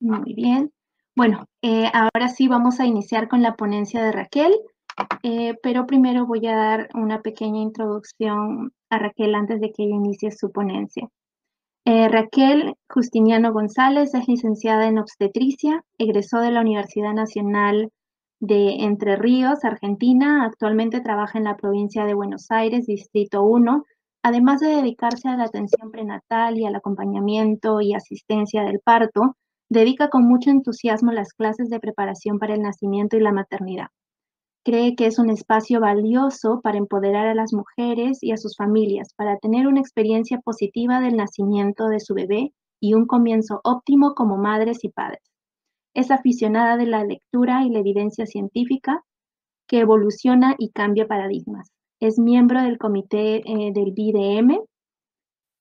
Muy bien. Bueno, eh, ahora sí vamos a iniciar con la ponencia de Raquel, eh, pero primero voy a dar una pequeña introducción a Raquel antes de que ella inicie su ponencia. Eh, Raquel Justiniano González es licenciada en obstetricia, egresó de la Universidad Nacional de Entre Ríos, Argentina, actualmente trabaja en la provincia de Buenos Aires, Distrito 1, además de dedicarse a la atención prenatal y al acompañamiento y asistencia del parto, Dedica con mucho entusiasmo las clases de preparación para el nacimiento y la maternidad. Cree que es un espacio valioso para empoderar a las mujeres y a sus familias, para tener una experiencia positiva del nacimiento de su bebé y un comienzo óptimo como madres y padres. Es aficionada de la lectura y la evidencia científica que evoluciona y cambia paradigmas. Es miembro del comité eh, del BDM,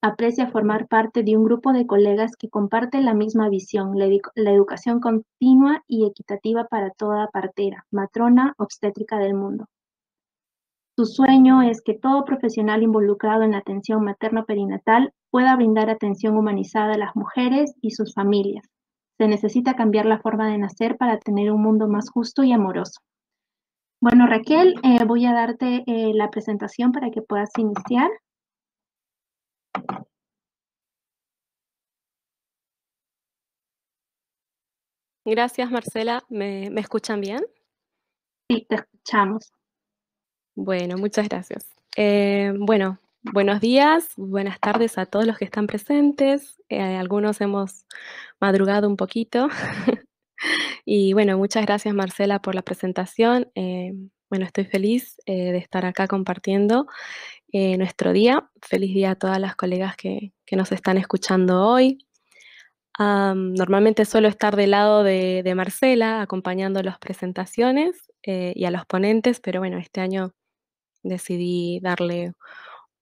aprecia formar parte de un grupo de colegas que comparten la misma visión, la, educación continua y equitativa para toda partera, matrona, obstétrica del mundo. Su sueño es que todo profesional involucrado en la atención materno-perinatal pueda brindar atención humanizada a las mujeres y sus familias. Se necesita cambiar la forma de nacer para tener un mundo más justo y amoroso. Bueno, Raquel, eh, voy a darte eh, la presentación para que puedas iniciar. Gracias, Marcela. ¿Me, escuchan bien? Sí, te escuchamos. Bueno, muchas gracias. Eh, bueno, buenos días, buenas tardes a todos los que están presentes. Eh, algunos hemos madrugado un poquito. y bueno, muchas gracias, Marcela, por la presentación. Eh, bueno, estoy feliz de estar acá compartiendo eh, nuestro día. Feliz día a todas las colegas que, nos están escuchando hoy. normalmente suelo estar del lado de, Marcela acompañando las presentaciones eh, y a los ponentes, pero bueno, este año decidí darle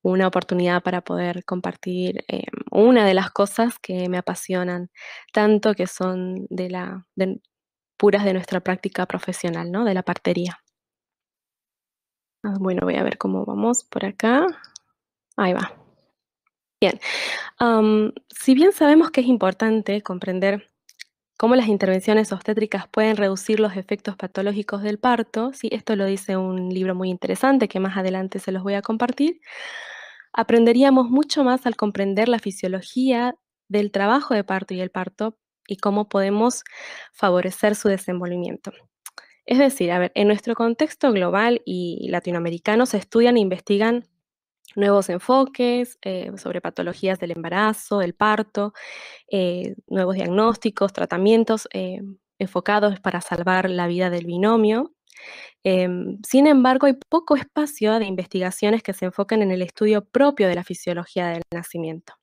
una oportunidad para poder compartir em, una de las cosas que me apasionan tanto, que son de la, puras de nuestra práctica profesional, ¿no? De la partería. Ah, bueno, voy a ver cómo vamos por acá. Ahí va. Bien. si bien sabemos que es importante comprender cómo las intervenciones obstétricas pueden reducir los efectos patológicos del parto, si esto lo dice un libro muy interesante que más adelante se los voy a compartir, aprenderíamos mucho más al comprender la fisiología del trabajo de parto y el parto y cómo podemos favorecer su desenvolvimiento. Es decir, a ver, en nuestro contexto global y latinoamericano se estudian e investigan nuevos enfoques eh, sobre patologías del embarazo, del parto, eh, nuevos diagnósticos, tratamientos eh, enfocados para salvar la vida del binomio. Em, sin embargo, hay poco espacio de investigaciones que se enfoquen en el estudio propio de la fisiología del nacimiento.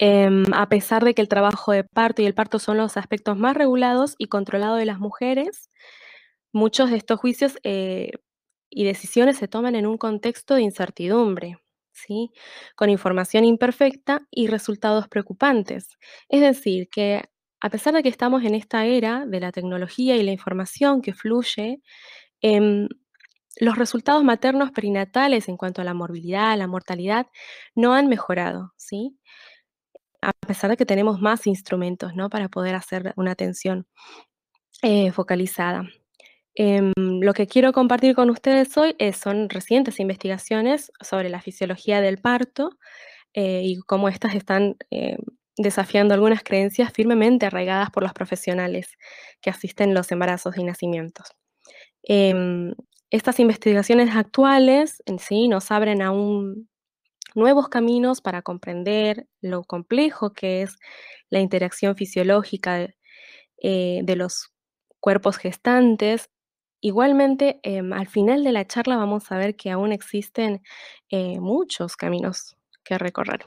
Em, a pesar de que el trabajo de parto y el parto son los aspectos más regulados y controlados de las mujeres, muchos de estos juicios eh, y decisiones se toman en un contexto de incertidumbre, ¿sí? con información imperfecta y resultados preocupantes. Es decir, que a pesar de que estamos en esta era de la tecnología y la información que fluye, em, los resultados maternos perinatales en cuanto a la morbilidad, la mortalidad, no han mejorado, ¿sí? a pesar de que tenemos más instrumentos ¿no? para poder hacer una atención eh, focalizada. Em, lo que quiero compartir con ustedes hoy eh, son recientes investigaciones sobre la fisiología del parto eh, y cómo estas están desafiando algunas creencias firmemente arraigadas por los profesionales que asisten los embarazos y nacimientos. Em, estas investigaciones actuales en sí nos abren a un nuevos caminos para comprender lo complejo que es la interacción fisiológica eh, de los cuerpos gestantes. Igualmente, em, al final de la charla vamos a ver que aún existen eh, muchos caminos que recorrer.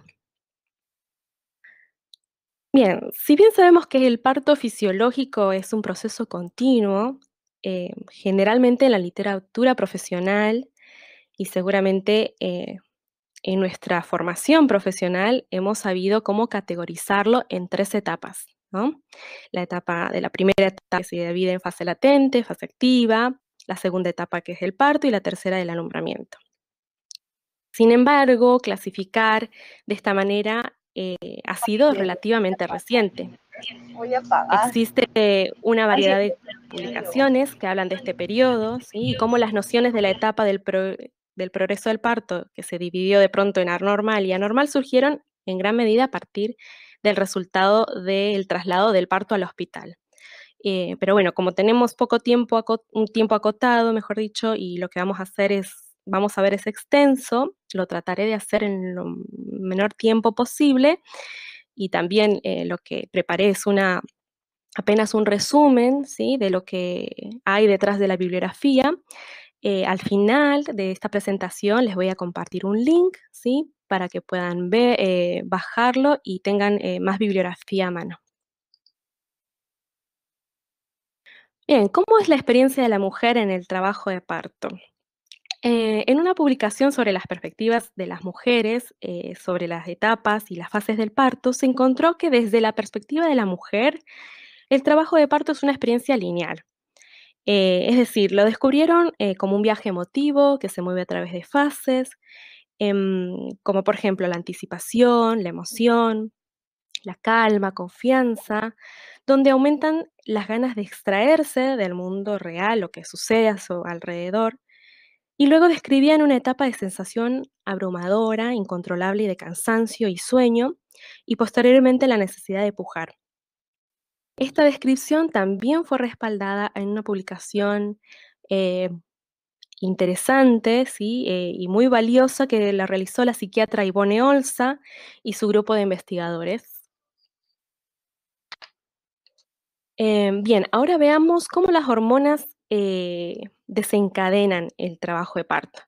Bien, si bien sabemos que el parto fisiológico es un proceso continuo, eh, generalmente en la literatura profesional y seguramente en nuestra formación profesional hemos sabido cómo categorizarlo en tres etapas. La etapa de la primera etapa que se divide en fase latente, fase activa, la segunda etapa que es el parto y la tercera del alumbramiento. Sin embargo, clasificar de esta manera eh, ha sido relativamente reciente. Existe una variedad de publicaciones que hablan de este periodo y cómo las nociones de la etapa del, del progreso del parto, que se dividió de pronto en anormal y anormal, surgieron en gran medida a partir del resultado del traslado del parto al hospital. Eh, pero bueno, como tenemos poco tiempo, un tiempo acotado, mejor dicho, y lo que vamos a hacer es, vamos a ver es extenso, lo trataré de hacer en lo menor tiempo posible, y también eh, lo que preparé es una apenas un resumen ¿sí? de lo que hay detrás de la bibliografía. Eh, al final de esta presentación les voy a compartir un link, ¿sí? Para que puedan ver, eh, bajarlo y tengan eh, más bibliografía a mano. Bien, ¿cómo es la experiencia de la mujer en el trabajo de parto? en una publicación sobre las perspectivas de las mujeres, sobre las etapas y las fases del parto, se encontró que desde la perspectiva de la mujer, el trabajo de parto es una experiencia lineal. Eh, es decir, lo descubrieron eh, como un viaje emotivo que se mueve a través de fases, em, como por ejemplo la anticipación, la emoción, la calma, confianza, donde aumentan las ganas de extraerse del mundo real, lo que sucede a su alrededor, y luego describían una etapa de sensación abrumadora, incontrolable y de cansancio y sueño, y posteriormente la necesidad de pujar. Esta descripción también fue respaldada en una publicación eh, interesante eh, y muy valiosa que la realizó la psiquiatra Ivone Olsa y su grupo de investigadores. Eh, bien, ahora veamos cómo las hormonas desencadenan el trabajo de parto.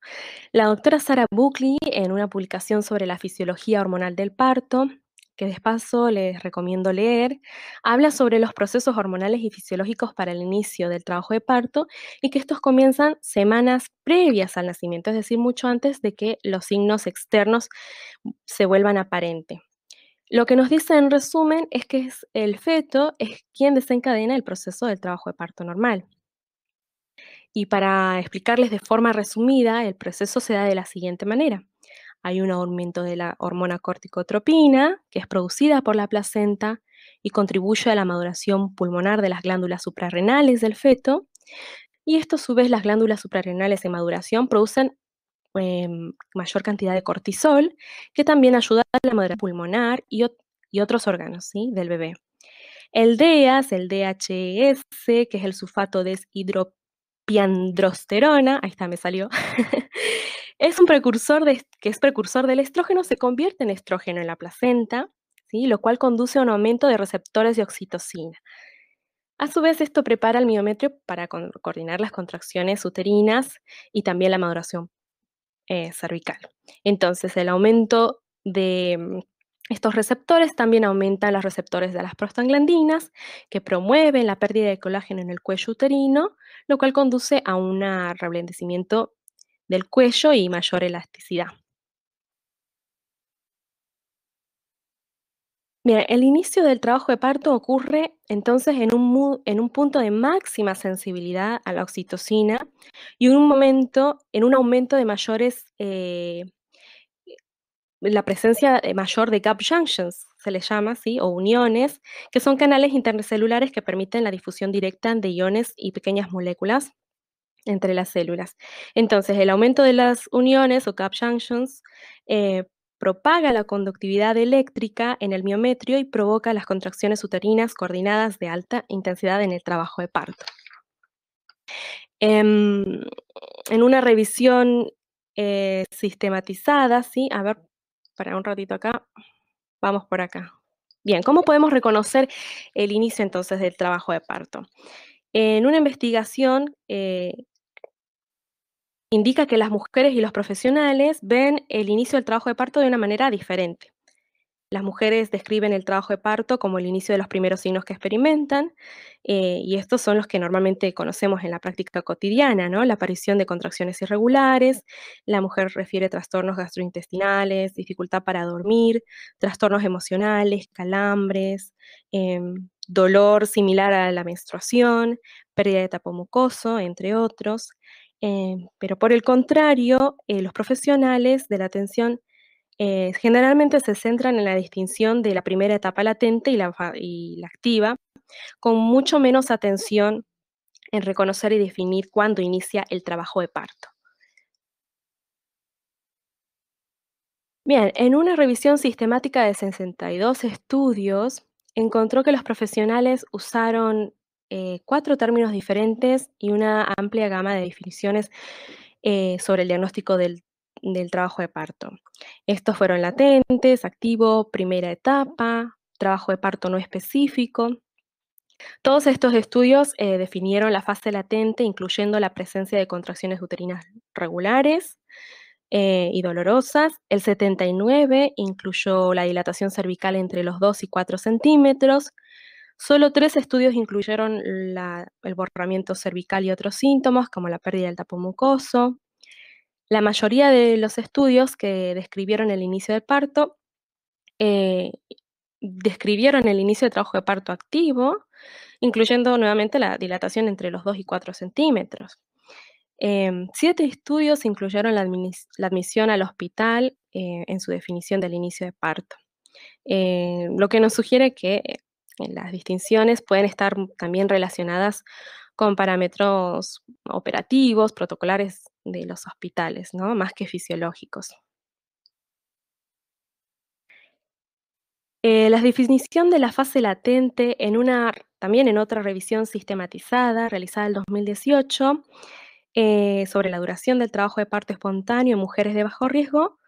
La doctora Sara Buckley, en una publicación sobre la fisiología hormonal del parto, que despacio les recomiendo leer, habla sobre los procesos hormonales y fisiológicos para el inicio del trabajo de parto y que estos comienzan semanas previas al nacimiento, es decir, mucho antes de que los signos externos se vuelvan aparentes. Lo que nos dice en resumen es que el feto es quien desencadena el proceso del trabajo de parto normal. Y para explicarles de forma resumida, el proceso se da de la siguiente manera. Hay un aumento de la hormona corticotropina, que es producida por la placenta y contribuye a la maduración pulmonar de las glándulas suprarrenales del feto. Y esto, a su vez, las glándulas suprarrenales en maduración producen em, mayor cantidad de cortisol, que también ayuda a la maduración pulmonar y, otros órganos del bebé. El DEAS, el DHS, e que es el sulfato hidropiandrosterona, ahí está, me salió, es un precursor que es precursor del estrógeno, se convierte en estrógeno en la placenta, lo cual conduce a un aumento de receptores de oxitocina. A su vez, esto prepara el miometrio para coordinar las contracciones uterinas y también la maduración eh, cervical. Entonces, el aumento de mm, estos receptores también aumenta los receptores de las prostaglandinas, que promueven la pérdida de colágeno en el cuello uterino, lo cual conduce a un reblandecimiento del cuello y mayor elasticidad. el inicio del trabajo de parto ocurre entonces en un, en un punto de máxima sensibilidad a la oxitocina y en un momento, en un aumento de mayores, eh, la presencia mayor de gap junctions, se les llama así, o uniones, que son canales intercelulares que permiten la difusión directa de iones y pequeñas moléculas entre las células. Entonces, el aumento de las uniones o cap junctions eh, propaga la conductividad eléctrica en el miometrio y provoca las contracciones uterinas coordinadas de alta intensidad en el trabajo de parto. Em, en, una revisión eh, sistematizada, ¿sí? A ver, para un ratito acá, vamos por acá. Bien, ¿cómo podemos reconocer el inicio entonces del trabajo de parto? En una investigación eh, indica que las mujeres y los profesionales ven el inicio del trabajo de parto de una manera diferente. Las mujeres describen el trabajo de parto como el inicio de los primeros signos que experimentan, eh, y estos son los que normalmente conocemos en la práctica cotidiana, La aparición de contracciones irregulares, la mujer refiere trastornos gastrointestinales, dificultad para dormir, trastornos emocionales, calambres, em, dolor similar a la menstruación, pérdida de tapo mucoso, entre otros. Eh, pero por el contrario, eh, los profesionales de la atención eh, generalmente se centran en la distinción de la primera etapa latente y la, y la activa, con mucho menos atención en reconocer y definir cuándo inicia el trabajo de parto. Bien, en una revisión sistemática de 62 estudios, encontró que los profesionales usaron eh, cuatro términos diferentes y una amplia gama de definiciones eh, sobre el diagnóstico del, trabajo de parto. Estos fueron latentes, activo, primera etapa, trabajo de parto no específico, todos estos estudios eh, definieron la fase latente, incluyendo la presencia de contracciones uterinas regulares y dolorosas. El 79 incluyó la dilatación cervical entre los 2 y 4 centímetros, Solo tres estudios incluyeron el borramiento cervical y otros síntomas, como la pérdida del tapo mucoso. La mayoría de los estudios que describieron el inicio del parto eh, describieron el inicio de trabajo de parto activo, incluyendo nuevamente la dilatación entre los 2 y 4 centímetros. Em, siete estudios incluyeron la, admisión al hospital eh, en su definición del inicio de parto, eh, lo que nos sugiere que las distinciones pueden estar también relacionadas con parámetros operativos, protocolares de los hospitales, ¿no? más que fisiológicos. Eh, la definición de la fase latente en una, también en otra revisión sistematizada realizada en 2018 eh, sobre la duración del trabajo de parto espontáneo en mujeres de bajo riesgo,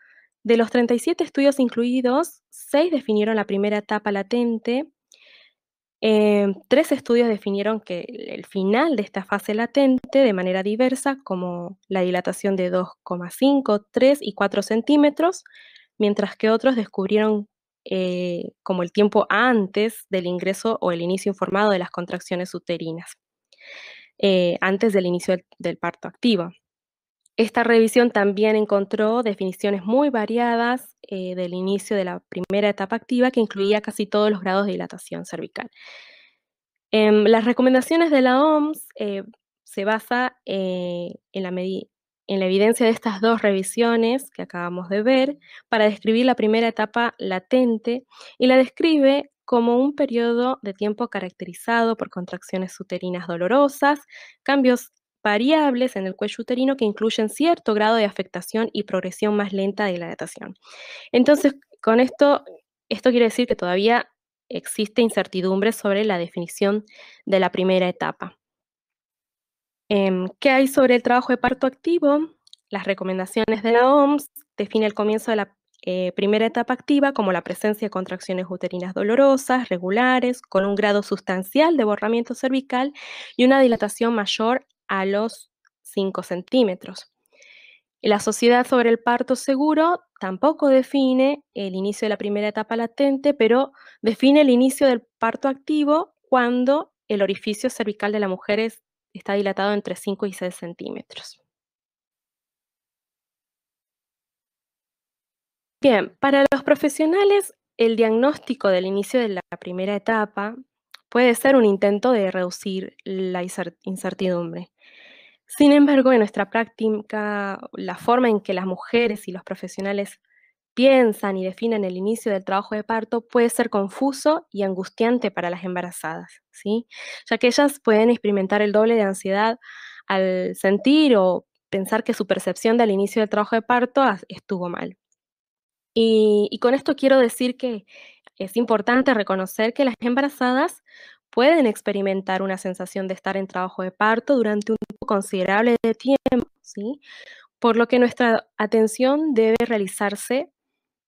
de los 37 estudios incluidos, 6 definieron la primera etapa latente eh, tres estudios definieron que el final de esta fase latente de manera diversa, como la dilatación de 2,5, 3 y 4 centímetros, mientras que otros descubrieron eh, como el tiempo antes del ingreso o el inicio informado de las contracciones uterinas, eh, antes del inicio del parto activo. Esta revisión también encontró definiciones muy variadas eh, del inicio de la primera etapa activa que incluía casi todos los grados de dilatación cervical. Em, las recomendaciones de la OMS eh, se basa eh, en la, en la evidencia de estas dos revisiones que acabamos de ver para describir la primera etapa latente y la describe como un periodo de tiempo caracterizado por contracciones uterinas dolorosas, cambios variables en el cuello uterino que incluyen cierto grado de afectación y progresión más lenta de la dilatación. Entonces, con esto, esto quiere decir que todavía existe incertidumbre sobre la definición de la primera etapa. Em, ¿Qué hay sobre el trabajo de parto activo? Las recomendaciones de la OMS definen el comienzo de la eh, primera etapa activa como la presencia de contracciones uterinas dolorosas, regulares, con un grado sustancial de borramiento cervical y una dilatación mayor a los 5 centímetros. La Sociedad sobre el Parto Seguro tampoco define el inicio de la primera etapa latente, pero define el inicio del parto activo cuando el orificio cervical de la mujer está dilatado entre 5 y 6 centímetros. Bien, para los profesionales, el diagnóstico del inicio de la primera etapa puede ser un intento de reducir la incertidumbre. Sin embargo, en nuestra práctica, la forma en que las mujeres y los profesionales piensan y definen el inicio del trabajo de parto puede ser confuso y angustiante para las embarazadas, ¿sí? ya que ellas pueden experimentar el doble de ansiedad al sentir o pensar que su percepción del inicio del trabajo de parto estuvo mal. Y, y con esto quiero decir que es importante reconocer que las embarazadas pueden experimentar una sensación de estar en trabajo de parto durante un tiempo considerable de tiempo, Por lo que nuestra atención debe realizarse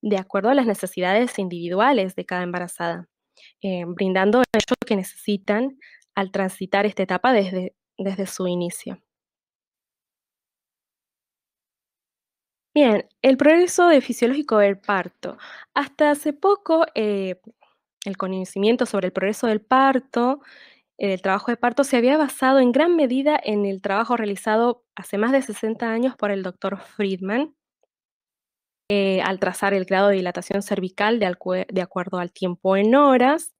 de acuerdo a las necesidades individuales de cada embarazada, eh, brindando lo que necesitan al transitar esta etapa desde, desde su inicio. Bien, el progreso fisiológico del parto. Hasta hace poco, eh, el conocimiento sobre el progreso del parto, el trabajo de parto, se había basado en gran medida en el trabajo realizado hace más de 60 años por el doctor Friedman, eh, al trazar el grado de dilatación cervical de, acuerdo al tiempo en horas.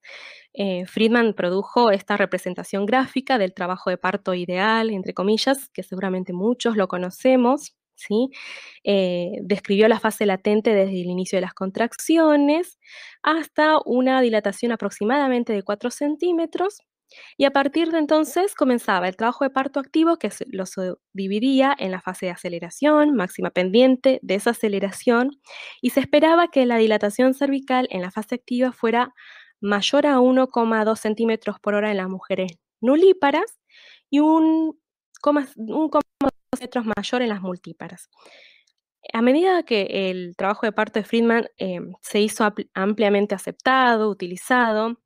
Eh, Friedman produjo esta representación gráfica del trabajo de parto ideal, entre comillas, que seguramente muchos lo conocemos. Eh, describió la fase latente desde el inicio de las contracciones hasta una dilatación aproximadamente de 4 centímetros y a partir de entonces comenzaba el trabajo de parto activo que lo dividía en la fase de aceleración, máxima pendiente, desaceleración y se esperaba que la dilatación cervical en la fase activa fuera mayor a 1,2 centímetros por hora en las mujeres nulíparas y un, 1,2 centros mayor en las multíparas. A medida que el trabajo de parto de Friedman eh, se hizo ampliamente aceptado, utilizado,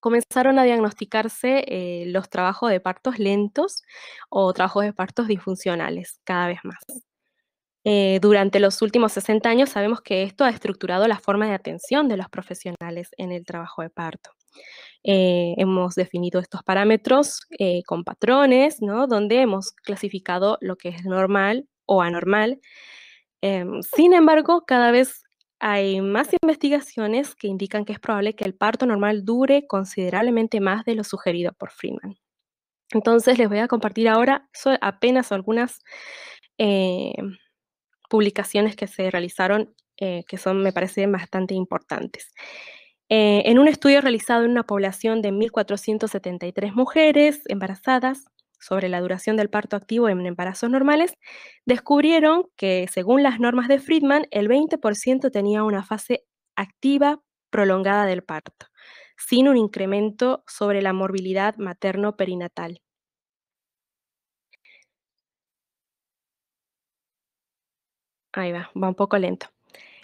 comenzaron a diagnosticarse eh, los trabajos de partos lentos o trabajos de partos disfuncionales cada vez más. Eh, durante los últimos 60 años sabemos que esto ha estructurado la forma de atención de los profesionales en el trabajo de parto. Eh, hemos definido estos parámetros eh, con patrones, ¿no? Donde hemos clasificado lo que es normal o anormal. Em, sin embargo, cada vez hay más investigaciones que indican que es probable que el parto normal dure considerablemente más de lo sugerido por Freeman. Entonces, les voy a compartir ahora apenas algunas eh, publicaciones que se realizaron, que son, me parecen, bastante importantes. Eh, en un estudio realizado en una población de 1.473 mujeres embarazadas sobre la duración del parto activo en embarazos normales, descubrieron que, según las normas de Friedman, el 20% tenía una fase activa prolongada del parto, sin un incremento sobre la morbilidad materno-perinatal. Ahí va, va un poco lento.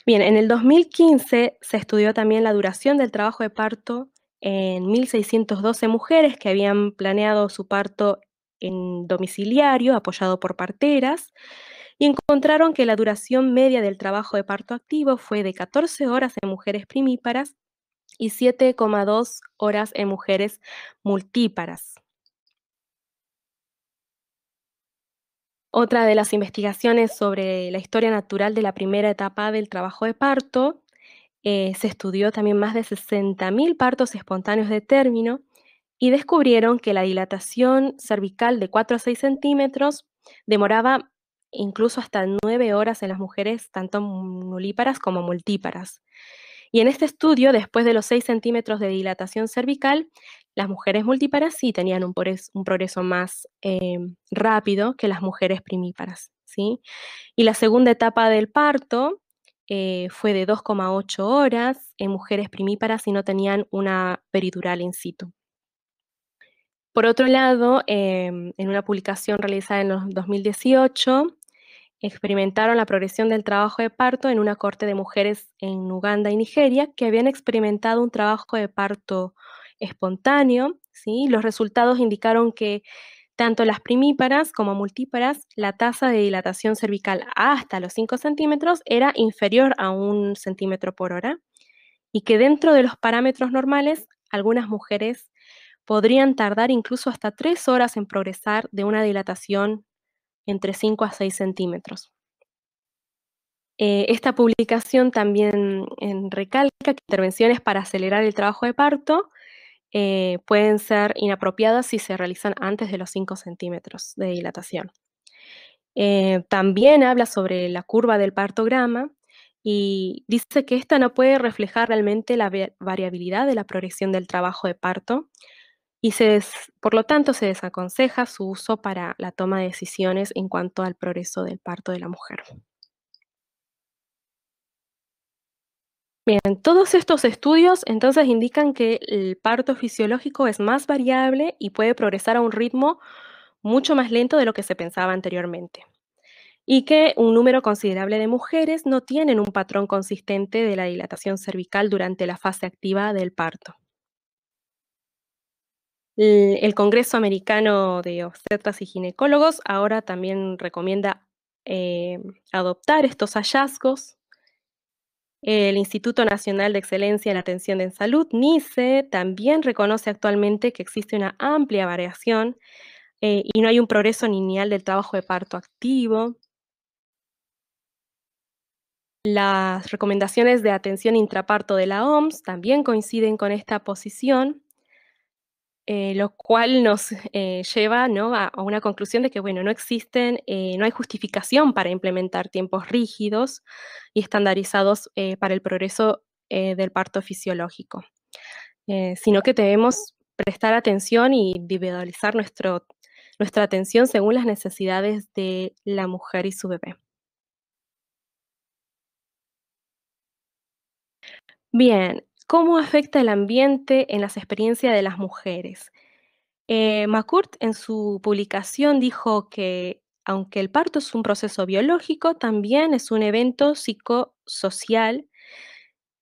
Bien, en el 2015 se estudió también la duración del trabajo de parto en 1.612 mujeres que habían planeado su parto en domiciliario, apoyado por parteras, y encontraron que la duración media del trabajo de parto activo fue de 14 horas en mujeres primíparas y 7,2 horas en mujeres multíparas. Otra de las investigaciones sobre la historia natural de la primera etapa del trabajo de parto, eh, se estudió también más de 60.000 partos espontáneos de término y descubrieron que la dilatación cervical de 4 a 6 centímetros demoraba incluso hasta 9 horas en las mujeres, tanto nulíparas como multíparas. Y en este estudio, después de los 6 centímetros de dilatación cervical, las mujeres multiparas sí tenían un, progreso, más eh, rápido que las mujeres primíparas. ¿sí? Y la segunda etapa del parto eh, fue de 2,8 horas en mujeres primíparas y no tenían una peridural in situ. Por otro lado, em, en una publicación realizada en los 2018, experimentaron la progresión del trabajo de parto en una corte de mujeres en Uganda y Nigeria que habían experimentado un trabajo de parto espontáneo. ¿sí? Los resultados indicaron que tanto las primíparas como multíparas, la tasa de dilatación cervical hasta los 5 centímetros era inferior a un centímetro por hora y que dentro de los parámetros normales, algunas mujeres podrían tardar incluso hasta 3 horas en progresar de una dilatación entre 5 a 6 centímetros. Eh, esta publicación también recalca que intervenciones para acelerar el trabajo de parto eh, pueden ser inapropiadas si se realizan antes de los 5 centímetros de dilatación. Eh, también habla sobre la curva del partograma y dice que esta no puede reflejar realmente la variabilidad de la progresión del trabajo de parto y por lo tanto se desaconseja su uso para la toma de decisiones en cuanto al progreso del parto de la mujer. Bien, todos estos estudios entonces indican que el parto fisiológico es más variable y puede progresar a un ritmo mucho más lento de lo que se pensaba anteriormente. Y que un número considerable de mujeres no tienen un patrón consistente de la dilatación cervical durante la fase activa del parto. El Congreso Americano de Obstetras y Ginecólogos ahora también recomienda eh, adoptar estos hallazgos el Instituto Nacional de Excelencia en Atención en Salud, NICE, también reconoce actualmente que existe una amplia variación eh, y no hay un progreso lineal del trabajo de parto activo. Las recomendaciones de atención intraparto de la OMS también coinciden con esta posición eh, lo cual nos eh, lleva a, una conclusión de que bueno, no existen, eh, no hay justificación para implementar tiempos rígidos y estandarizados para el progreso del parto fisiológico, sino que debemos prestar atención y individualizar nuestra atención según las necesidades de la mujer y su bebé. Bien, ¿Cómo afecta el ambiente en las experiencias de las mujeres? Eh, en su publicación dijo que aunque el parto es un proceso biológico, también es un evento psicosocial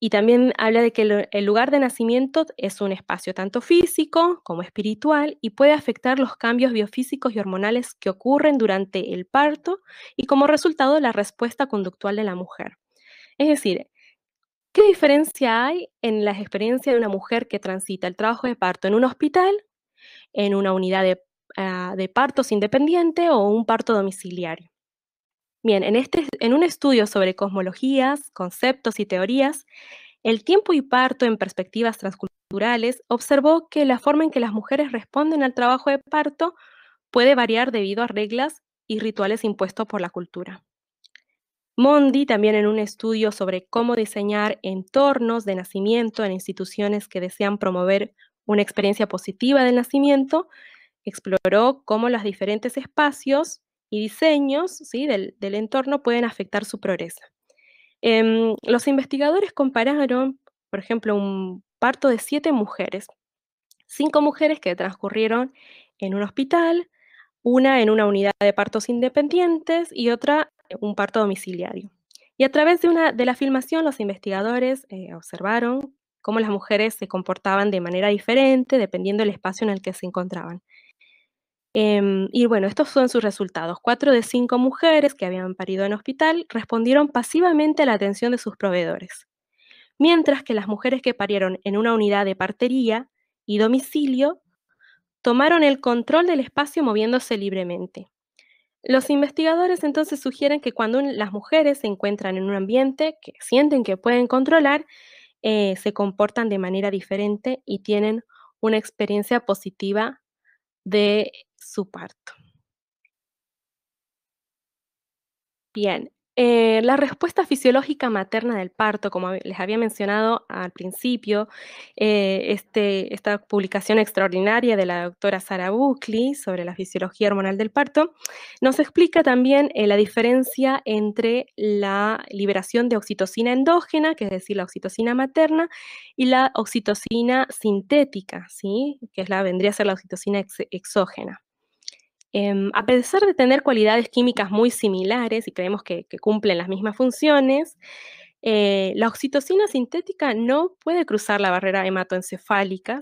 y también habla de que el lugar de nacimiento es un espacio tanto físico como espiritual y puede afectar los cambios biofísicos y hormonales que ocurren durante el parto y como resultado la respuesta conductual de la mujer. Es decir, ¿Qué diferencia hay en las experiencias de una mujer que transita el trabajo de parto en un hospital, en una unidad ah, de, partos independiente o un parto domiciliario? Bien, en, este, en un estudio sobre cosmologías, conceptos y teorías, el tiempo y parto en perspectivas transculturales observó que la forma en que las mujeres responden al trabajo de parto puede variar debido a reglas y rituales impuestos por la cultura. Mondi también en un estudio sobre cómo diseñar entornos de nacimiento en instituciones que desean promover una experiencia positiva del nacimiento, exploró cómo los diferentes espacios y diseños del, entorno pueden afectar su progresa. Em, los investigadores compararon, por ejemplo, un parto de siete mujeres, cinco mujeres que transcurrieron en un hospital, una en una unidad de partos independientes y otra un parto domiciliario. Y a través de, una, de la filmación, los investigadores eh, observaron cómo las mujeres se comportaban de manera diferente dependiendo del espacio en el que se encontraban. Em, y bueno, estos son sus resultados. Cuatro de cinco mujeres que habían parido en hospital respondieron pasivamente a la atención de sus proveedores, mientras que las mujeres que parieron en una unidad de partería y domicilio tomaron el control del espacio moviéndose libremente. Los investigadores entonces sugieren que cuando las mujeres se encuentran en un ambiente que sienten que pueden controlar, eh, se comportan de manera diferente y tienen una experiencia positiva de su parto. Bien, eh, la respuesta fisiológica materna del parto, como les había mencionado al principio, eh, este, esta publicación extraordinaria de la doctora Sara Buckley sobre la fisiología hormonal del parto, nos explica también eh, la diferencia entre la liberación de oxitocina endógena, que es decir, la oxitocina materna, y la oxitocina sintética, ¿sí? que es la, vendría a ser la oxitocina exógena. Em, a pesar de tener cualidades químicas muy similares y creemos que, cumplen las mismas funciones, eh, la oxitocina sintética no puede cruzar la barrera hematoencefálica,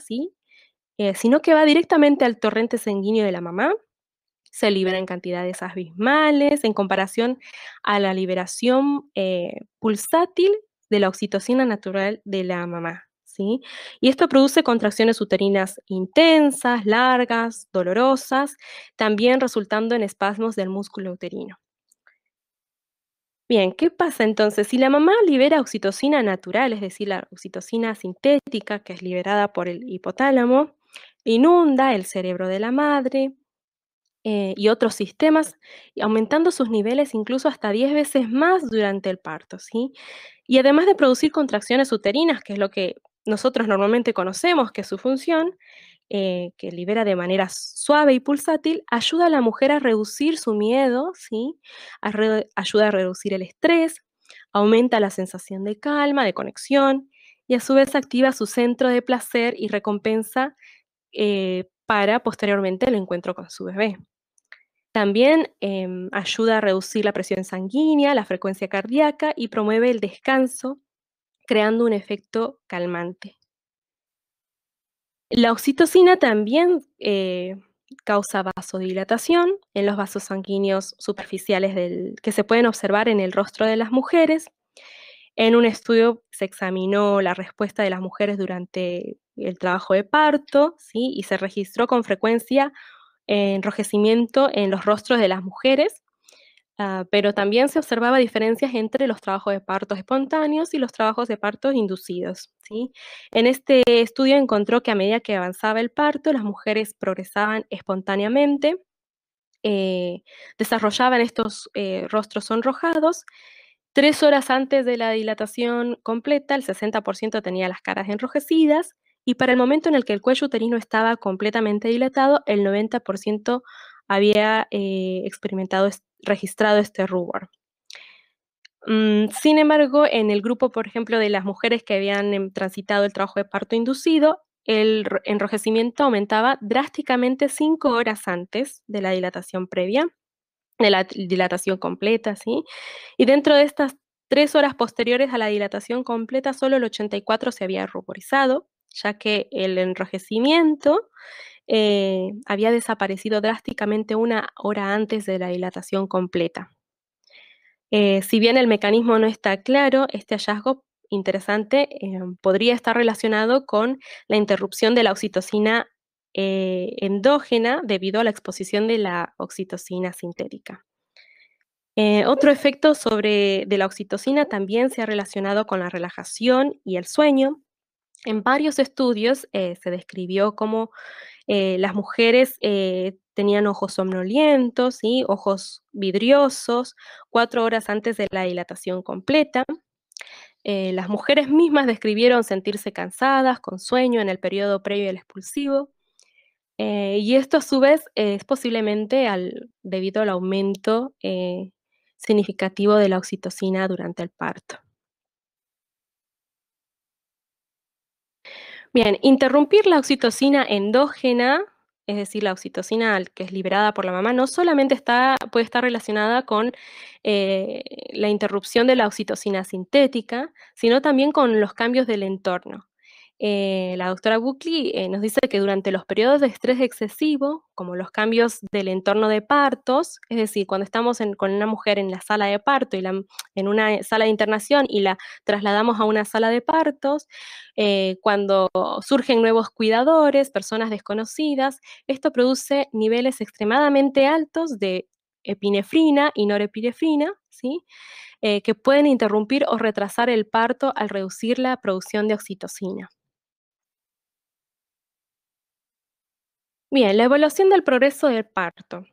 eh, sino que va directamente al torrente sanguíneo de la mamá, se libera en cantidades abismales en comparación a la liberación eh, pulsátil de la oxitocina natural de la mamá. Y esto produce contracciones uterinas intensas, largas, dolorosas, también resultando en espasmos del músculo uterino. Bien, ¿qué pasa entonces? Si la mamá libera oxitocina natural, es decir, la oxitocina sintética que es liberada por el hipotálamo, inunda el cerebro de la madre eh, y otros sistemas, aumentando sus niveles incluso hasta 10 veces más durante el parto, ¿sí? Y además de producir contracciones uterinas, que es lo que nosotros normalmente conocemos que su función, eh, que libera de manera suave y pulsátil, ayuda a la mujer a reducir su miedo, ¿sí? ayuda a reducir el estrés, aumenta la sensación de calma, de conexión, y a su vez activa su centro de placer y recompensa eh, para posteriormente el encuentro con su bebé. También em, ayuda a reducir la presión sanguínea, la frecuencia cardíaca y promueve el descanso, creando un efecto calmante. La oxitocina también eh, causa vasodilatación en los vasos sanguíneos superficiales que se pueden observar en el rostro de las mujeres. En un estudio se examinó la respuesta de las mujeres durante el trabajo de parto y se registró con frecuencia enrojecimiento en los rostros de las mujeres Ah, pero también se observaba diferencias entre los trabajos de partos espontáneos y los trabajos de partos inducidos. ¿sí? En este estudio encontró que a medida que avanzaba el parto, las mujeres progresaban espontáneamente, eh, desarrollaban estos eh, rostros sonrojados. Tres horas antes de la dilatación completa, el 60% tenía las caras enrojecidas y para el momento en el que el cuello uterino estaba completamente dilatado, el 90% había eh, experimentado experimentado registrado este rubor. Mm, sin embargo, en el grupo, por ejemplo, de las mujeres que habían em, transitado el trabajo de parto inducido, el enrojecimiento aumentaba drásticamente cinco horas antes de la dilatación previa, de la dilatación completa, ¿sí? Y dentro de estas tres horas posteriores a la dilatación completa, solo el 84 se había ruborizado, ya que el enrojecimiento eh, había desaparecido drásticamente una hora antes de la dilatación completa. Eh, si bien el mecanismo no está claro, este hallazgo interesante eh, podría estar relacionado con la interrupción de la oxitocina endógena debido a la exposición de la oxitocina sintética. otro efecto sobre, de la oxitocina también se ha relacionado con la relajación y el sueño. En varios estudios se describió como eh, las mujeres eh, tenían ojos somnolientos, y ojos vidriosos, cuatro horas antes de la dilatación completa. Eh, las mujeres mismas describieron sentirse cansadas, con sueño en el periodo previo al expulsivo. y esto a su vez es posiblemente debido al aumento significativo de la oxitocina durante el parto. Bien, interrumpir la oxitocina endógena, es decir, la oxitocina que es liberada por la mamá, no solamente está, puede estar relacionada con eh, la interrupción de la oxitocina sintética, sino también con los cambios del entorno. Eh, la doctora Buckley eh, nos dice que durante los periodos de estrés excesivo, como los cambios del entorno de partos, es decir, cuando estamos con una mujer en la sala de parto y en una eh, sala de internación y la trasladamos a una sala de partos, cuando surgen nuevos cuidadores, personas desconocidas, esto produce niveles extremadamente altos de epinefrina y norepinefrina, ¿sí? que pueden interrumpir o retrasar el parto al reducir la producción de oxitocina. Bien, la evaluación del progreso del parto.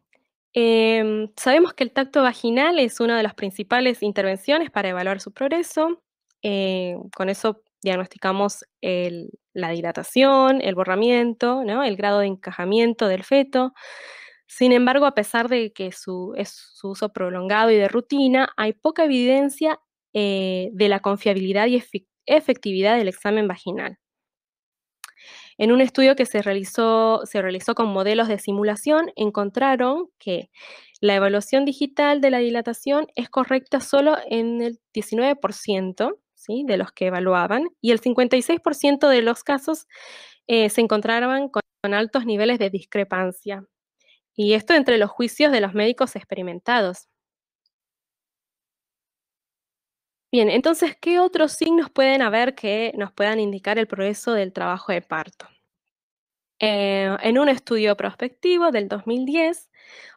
Em, sabemos que el tacto vaginal es una de las principales intervenciones para evaluar su progreso. Eh, con eso diagnosticamos la dilatación, el borramiento, el grado de encajamiento del feto. Sin embargo, a pesar de que su, es su uso prolongado y de rutina, hay poca evidencia eh, de la confiabilidad y efectividad del examen vaginal. En un estudio que se realizó, se realizó con modelos de simulación, encontraron que la evaluación digital de la dilatación es correcta solo en el 19% de los que evaluaban y el 56% de los casos eh, se encontraban con altos niveles de discrepancia. Y esto entre los juicios de los médicos experimentados. Bien, entonces, ¿qué otros signos pueden haber que nos puedan indicar el progreso del trabajo de parto? Eh, en un estudio prospectivo del 2010,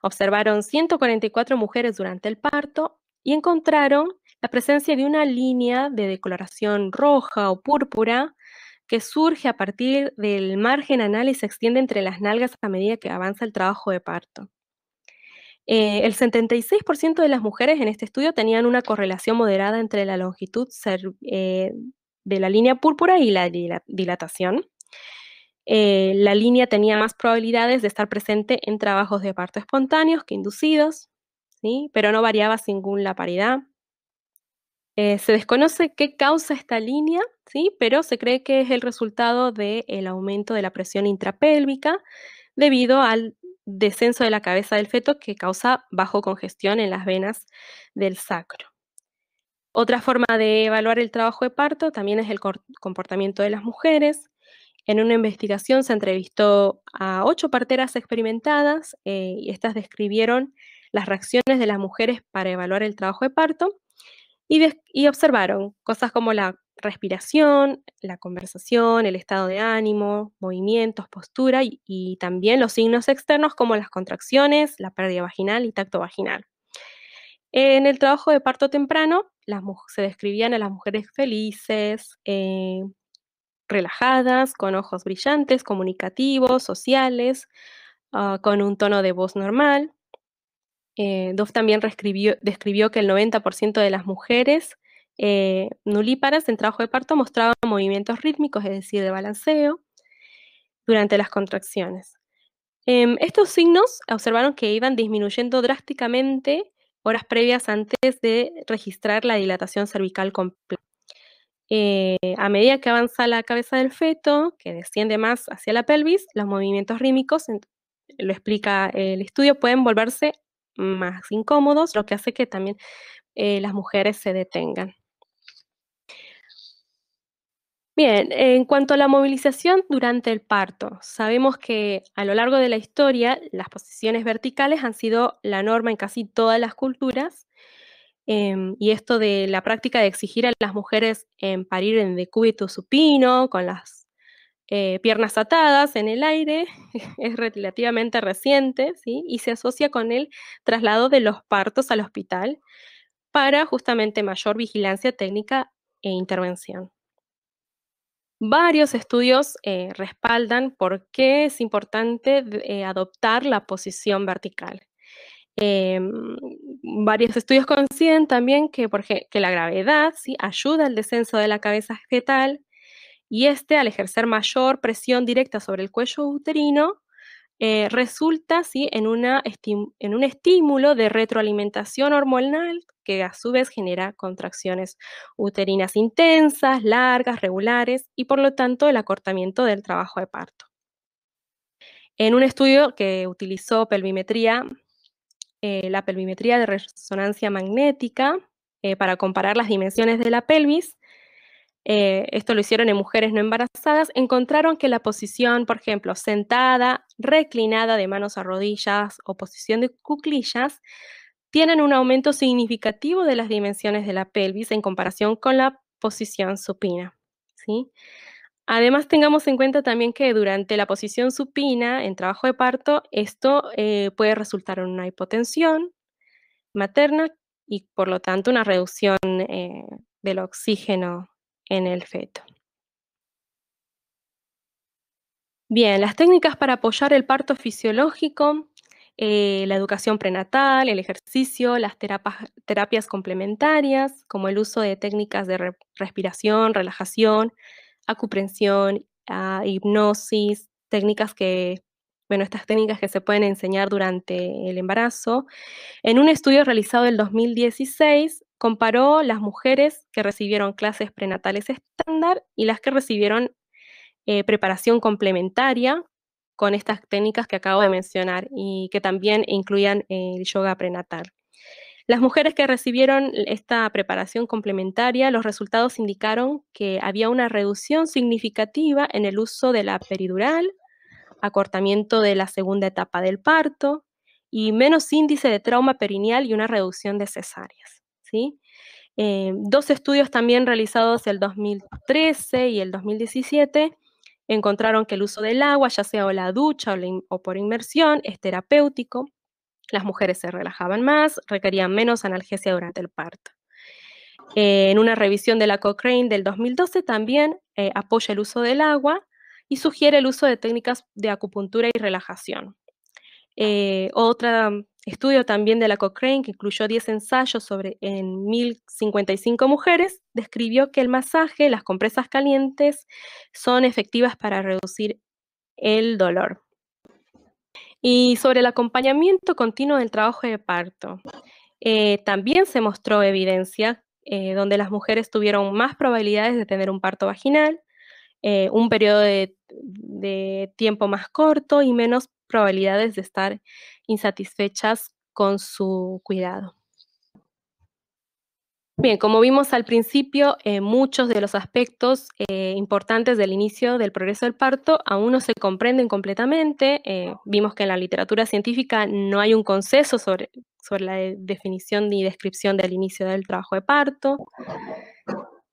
observaron 144 mujeres durante el parto y encontraron la presencia de una línea de decoloración roja o púrpura que surge a partir del margen anal y se extiende entre las nalgas a medida que avanza el trabajo de parto. Eh, el 76% de las mujeres en este estudio tenían una correlación moderada entre la longitud eh, de la línea púrpura y la dilatación. Eh, la línea tenía más probabilidades de estar presente en trabajos de parto espontáneos que inducidos, ¿sí? pero no variaba según la paridad. se desconoce qué causa esta línea, ¿sí? pero se cree que es el resultado del aumento de la presión intrapélvica debido al descenso de la cabeza del feto que causa bajo congestión en las venas del sacro. Otra forma de evaluar el trabajo de parto también es el comportamiento de las mujeres. En una investigación se entrevistó a ocho parteras experimentadas eh, y estas describieron las reacciones de las mujeres para evaluar el trabajo de parto y observaron cosas como la respiración, la conversación, el estado de ánimo, movimientos, postura y, también los signos externos como las contracciones, la pérdida vaginal y tacto vaginal. En el trabajo de parto temprano, se describían a las mujeres felices, eh, relajadas, con ojos brillantes, comunicativos, sociales, ah, con un tono de voz normal. Eh, Dove también describió que el 90% de las mujeres eh, nulíparas en trabajo de parto mostraban movimientos rítmicos, es decir, de balanceo, durante las contracciones. Em, estos signos observaron que iban disminuyendo drásticamente horas previas antes de registrar la dilatación cervical completa. Eh, a medida que avanza la cabeza del feto, que desciende más hacia la pelvis, los movimientos rítmicos, lo explica el estudio, pueden volverse más incómodos, lo que hace que también eh, las mujeres se detengan. Bien, en cuanto a la movilización durante el parto, sabemos que a lo largo de la historia las posiciones verticales han sido la norma en casi todas las culturas em, y esto de la práctica de exigir a las mujeres en em, parir en decúbito supino, con las eh, piernas atadas en el aire, es relativamente reciente y se asocia con el traslado de los partos al hospital para justamente mayor vigilancia técnica e intervención. Varios estudios eh, respaldan por qué es importante eh, adoptar la posición vertical. Em, varios estudios coinciden también que, la gravedad ayuda al descenso de la cabeza fetal y este, al ejercer mayor presión directa sobre el cuello uterino, eh, resulta ¿sí? en, una en un estímulo de retroalimentación hormonal que a su vez genera contracciones uterinas intensas, largas, regulares y por lo tanto el acortamiento del trabajo de parto. En un estudio que utilizó pelvimetría, eh, la pelvimetría de resonancia magnética, eh, para comparar las dimensiones de la pelvis, eh, esto lo hicieron en mujeres no embarazadas, encontraron que la posición, por ejemplo, sentada, reclinada de manos a rodillas o posición de cuclillas, tienen un aumento significativo de las dimensiones de la pelvis en comparación con la posición supina. ¿sí? Además, tengamos en cuenta también que durante la posición supina en trabajo de parto, esto eh, puede resultar en una hipotensión materna y por lo tanto una reducción eh, del oxígeno en el feto. Bien, las técnicas para apoyar el parto fisiológico, eh, la educación prenatal, el ejercicio, las terapias, complementarias, como el uso de técnicas de respiración, relajación, acuprensión, ah, hipnosis, técnicas que, bueno, estas técnicas que se pueden enseñar durante el embarazo. En un estudio realizado en 2016, Comparó las mujeres que recibieron clases prenatales estándar y las que recibieron eh, preparación complementaria con estas técnicas que acabo de mencionar y que también incluían eh, el yoga prenatal. Las mujeres que recibieron esta preparación complementaria, los resultados indicaron que había una reducción significativa en el uso de la peridural, acortamiento de la segunda etapa del parto y menos índice de trauma perineal y una reducción de cesáreas. Eh, dos estudios también realizados el 2013 y el 2017 encontraron que el uso del agua, ya sea o la ducha o, por inmersión, es terapéutico. Las mujeres se relajaban más, requerían menos analgesia durante el parto. Eh, en una revisión de la Cochrane del 2012 también eh, apoya el uso del agua y sugiere el uso de técnicas de acupuntura y relajación. otra estudio también de la Cochrane, que incluyó 10 ensayos sobre en 1055 mujeres, describió que el masaje, las compresas calientes, son efectivas para reducir el dolor. Y sobre el acompañamiento continuo del trabajo de parto, eh, también se mostró evidencia eh, donde las mujeres tuvieron más probabilidades de tener un parto vaginal, eh, un periodo de, de tiempo más corto y menos probabilidades de estar insatisfechas con su cuidado. Bien, como vimos al principio, eh, muchos de los aspectos eh, importantes del inicio del progreso del parto aún no se comprenden completamente. Eh, vimos que en la literatura científica no hay un consenso sobre, la definición ni descripción del inicio del trabajo de parto.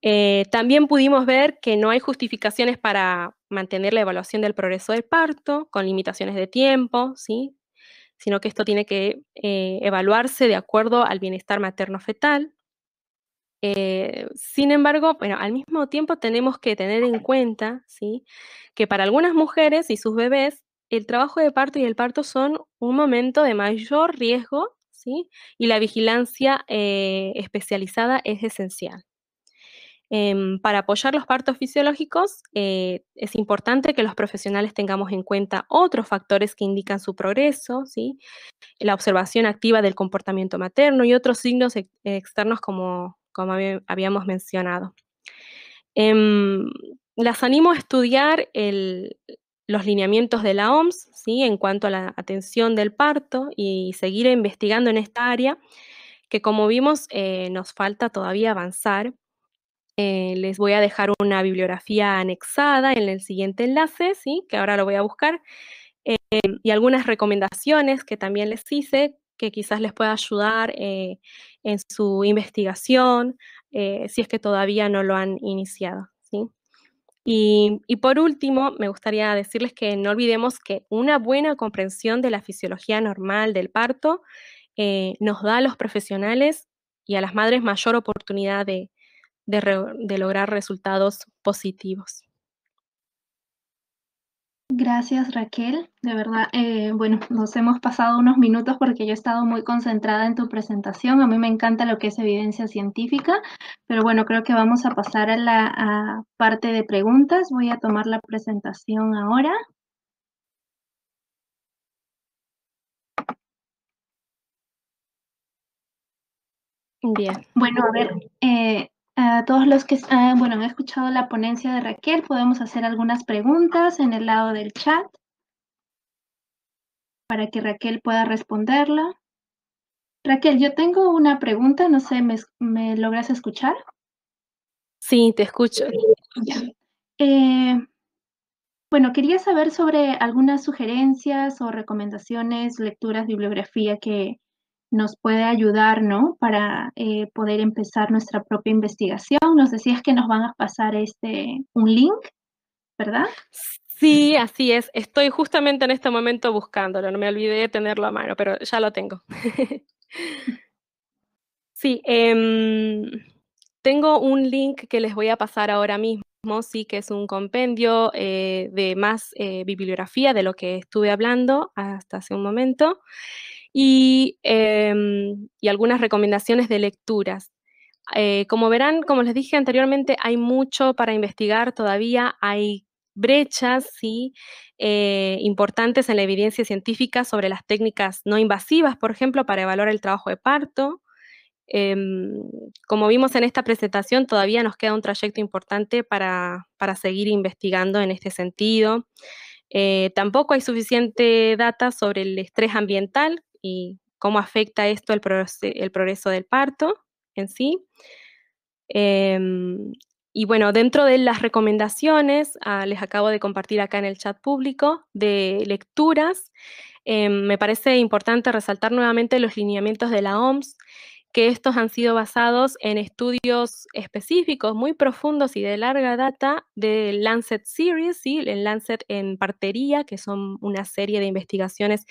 Eh, también pudimos ver que no hay justificaciones para mantener la evaluación del progreso del parto con limitaciones de tiempo, ¿sí? sino que esto tiene que eh, evaluarse de acuerdo al bienestar materno-fetal. Eh, sin embargo, bueno, al mismo tiempo tenemos que tener en cuenta ¿sí? que para algunas mujeres y sus bebés, el trabajo de parto y el parto son un momento de mayor riesgo ¿sí? y la vigilancia especializada es esencial. Em, para apoyar los partos fisiológicos, eh, es importante que los profesionales tengamos en cuenta otros factores que indican su progreso, la observación activa del comportamiento materno y otros signos externos como, habíamos mencionado. Em, las animo a estudiar los lineamientos de la OMS ¿sí? en cuanto a la atención del parto y seguir investigando en esta área, que como vimos eh, nos falta todavía avanzar eh, les voy a dejar una bibliografía anexada en el siguiente enlace, ¿sí? que ahora lo voy a buscar, eh, y algunas recomendaciones que también les hice que quizás les pueda ayudar eh, en su investigación, si es que todavía no lo han iniciado. ¿sí? Y, por último, me gustaría decirles que no olvidemos que una buena comprensión de la fisiología normal del parto nos da a los profesionales y a las madres mayor oportunidad de, de, lograr resultados positivos. Gracias Raquel, de verdad, eh, bueno, nos hemos pasado unos minutos porque yo he estado muy concentrada en tu presentación, a mí me encanta lo que es evidencia científica, pero bueno, creo que vamos a pasar a la parte de preguntas, voy a tomar la presentación ahora. Bien. Bueno, a ver, eh, a todos los que ah, bueno, han escuchado la ponencia de Raquel, podemos hacer algunas preguntas en el lado del chat para que Raquel pueda responderla. Raquel, yo tengo una pregunta, no sé, ¿me, logras escuchar? Sí, te escucho. Eh, bueno, quería saber sobre algunas sugerencias o recomendaciones, lecturas, bibliografía que, nos puede ayudar, ¿no? Para eh, poder empezar nuestra propia investigación. Nos decías que nos van a pasar este un link, ¿verdad? Sí, así es. Estoy justamente en este momento buscándolo. No me olvidé de tenerlo a mano, pero ya lo tengo. sí, em, tengo un link que les voy a pasar ahora mismo sí que es un compendio eh, de más eh, bibliografía de lo que estuve hablando hasta hace un momento. Em, y, algunas recomendaciones de lecturas. Eh, como verán, como les dije anteriormente, hay mucho para investigar todavía, hay brechas eh, importantes en la evidencia científica sobre las técnicas no invasivas, por ejemplo, para evaluar el trabajo de parto. Em, como vimos en esta presentación, todavía nos queda un trayecto importante para, seguir investigando en este sentido. Eh, tampoco hay suficiente data sobre el estrés ambiental y cómo afecta esto el, progreso del parto en sí. Em, y bueno, dentro de las recomendaciones, ah, les acabo de compartir acá en el chat público de lecturas, em, me parece importante resaltar nuevamente los lineamientos de la OMS, que estos han sido basados en estudios específicos muy profundos y de larga data del Lancet Series, el Lancet en partería, que son una serie de investigaciones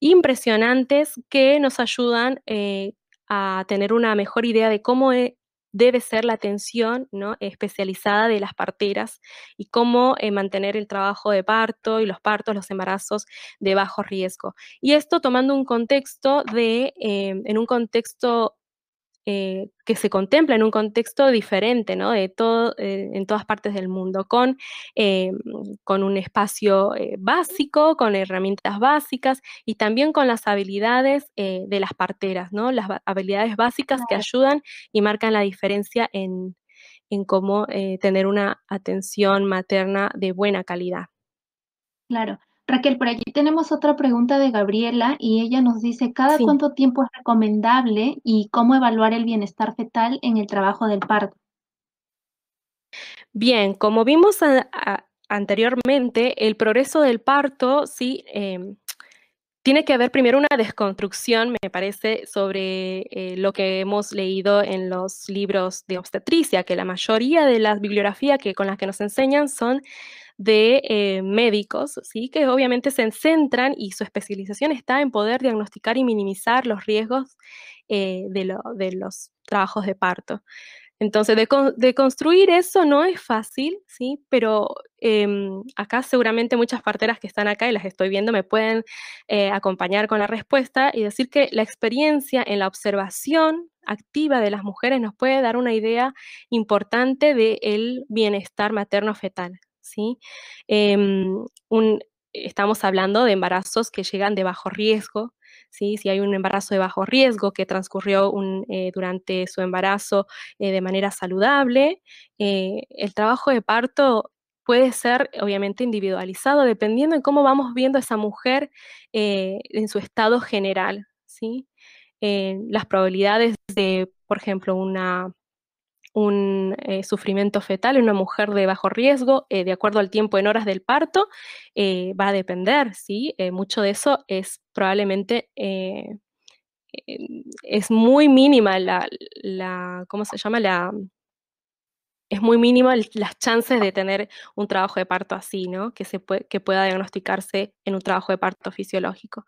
impresionantes que nos ayudan eh, a tener una mejor idea de cómo e, debe ser la atención ¿no? especializada de las parteras y cómo eh, mantener el trabajo de parto y los partos, los embarazos de bajo riesgo. Y esto tomando un contexto de, eh, en un contexto eh, que se contempla en un contexto diferente, ¿no? De todo, eh, en todas partes del mundo, con, eh, con un espacio básico, con herramientas básicas y también con las habilidades de las parteras, ¿no? Las habilidades básicas que ayudan y marcan la diferencia en cómo tener una atención materna de buena calidad. Claro, Raquel, por allí tenemos otra pregunta de Gabriela y ella nos dice, ¿cada cuánto tiempo es recomendable y cómo evaluar el bienestar fetal en el trabajo del parto? Bien, como vimos anteriormente, el progreso del parto, sí, em, tiene que haber primero una desconstrucción, me parece, sobre eh, lo que hemos leído en los libros de obstetricia, que la mayoría de las bibliografías que, con las que nos enseñan son de eh, médicos, ¿sí? que obviamente se centran y su especialización está en poder diagnosticar y minimizar los riesgos eh, de, los trabajos de parto. Entonces, de, construir eso no es fácil, ¿sí? pero em, acá seguramente muchas parteras que están acá y las estoy viendo me pueden eh, acompañar con la respuesta y decir que la experiencia en la observación activa de las mujeres nos puede dar una idea importante del bienestar materno-fetal. ¿sí? Em, estamos hablando de embarazos que llegan de bajo riesgo, ¿sí? Si hay un embarazo de bajo riesgo que transcurrió eh, durante su embarazo eh, de manera saludable, eh, el trabajo de parto puede ser obviamente individualizado dependiendo de cómo vamos viendo a esa mujer en su estado general, ¿sí? las probabilidades de, por ejemplo, una un eh, sufrimiento fetal en una mujer de bajo riesgo, eh, de acuerdo al tiempo en horas del parto, eh, va a depender, ¿sí? mucho de eso es probablemente, es muy mínima la, ¿cómo se llama? La, es muy mínima las chances de tener un trabajo de parto así, ¿no? Que, se que pueda diagnosticarse en un trabajo de parto fisiológico.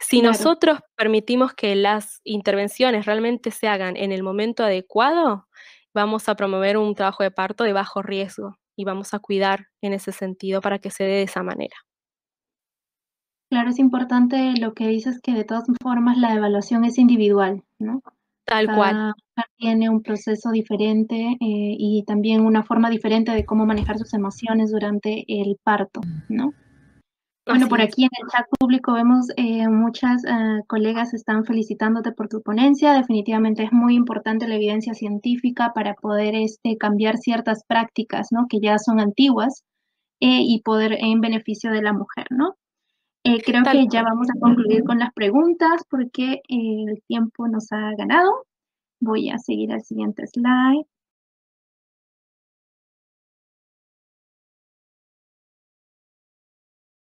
Si nosotros permitimos que las intervenciones realmente se hagan en el momento adecuado, vamos a promover un trabajo de parto de bajo riesgo y vamos a cuidar en ese sentido para que se dé de esa manera. Claro, es importante lo que dices que de todas formas la evaluación es individual, ¿no? Tal cual. Tiene un proceso diferente eh, y también una forma diferente de cómo manejar sus emociones durante el parto, ¿no? Bueno, por aquí en el chat público vemos eh, muchas ah, colegas están felicitándote por tu ponencia. Definitivamente es muy importante la evidencia científica para poder este, cambiar ciertas prácticas, ¿no? Que ya son antiguas eh, y poder en beneficio de la mujer, ¿no? Eh, creo que ya vamos a concluir con las preguntas porque el tiempo nos ha ganado. Voy a seguir al siguiente slide.